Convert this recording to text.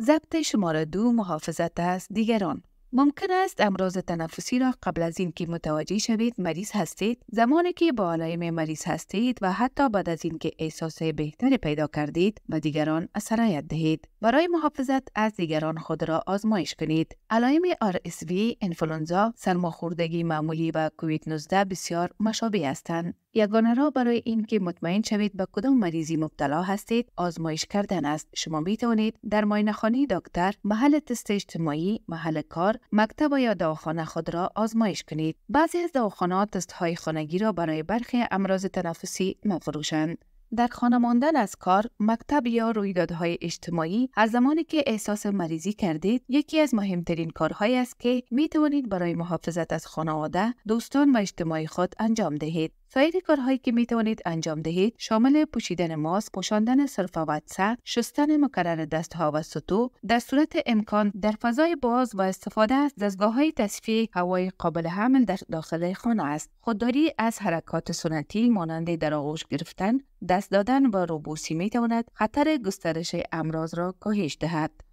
ضبط شماره دو محافظت از دیگران ممکن است امراض تنفسی را قبل از اینکه متوجه شوید مریض هستید زمانی که با علائم مریض هستید و حتی بعد از اینکه احساس بهتری پیدا کردید به دیگران اثرایت دهید برای محافظت از دیگران خود را آزمایش کنید علائم RSV، انفلونزا، سرماخوردگی معمولی و کووید 19 بسیار مشابه هستند یگانه را برای اینکه مطمئن شوید به کدام مریضی مبتلا هستید آزمایش کردن است شما می توانید در خانه دکتر محل تست اجتماعی محل کار مکتب یا دواخانه خود را آزمایش کنید بعضی از دواخانه تست های خانگی را برای برخی امراض تنفسی مفروشند در خانه ماندن از کار مکتب یا رویدادهای اجتماعی از زمانی که احساس مریضی کردید یکی از مهمترین کارهایی است که می توانید برای محافظت از خانواده دوستان و اجتماعی خود انجام دهید سایر کارهایی که می توانید انجام دهید شامل پوشیدن ماسک، پوشاندن سرفه و شستن مکرر دستها و سطو، در صورت امکان در فضای باز و استفاده از دستگاه های تصفیه هوای قابل حمل در داخل خانه است. خودداری از حرکات سنتی مانند در آغوش گرفتن، دست دادن و روبوسی می تواند خطر گسترش امراض را کاهش دهد.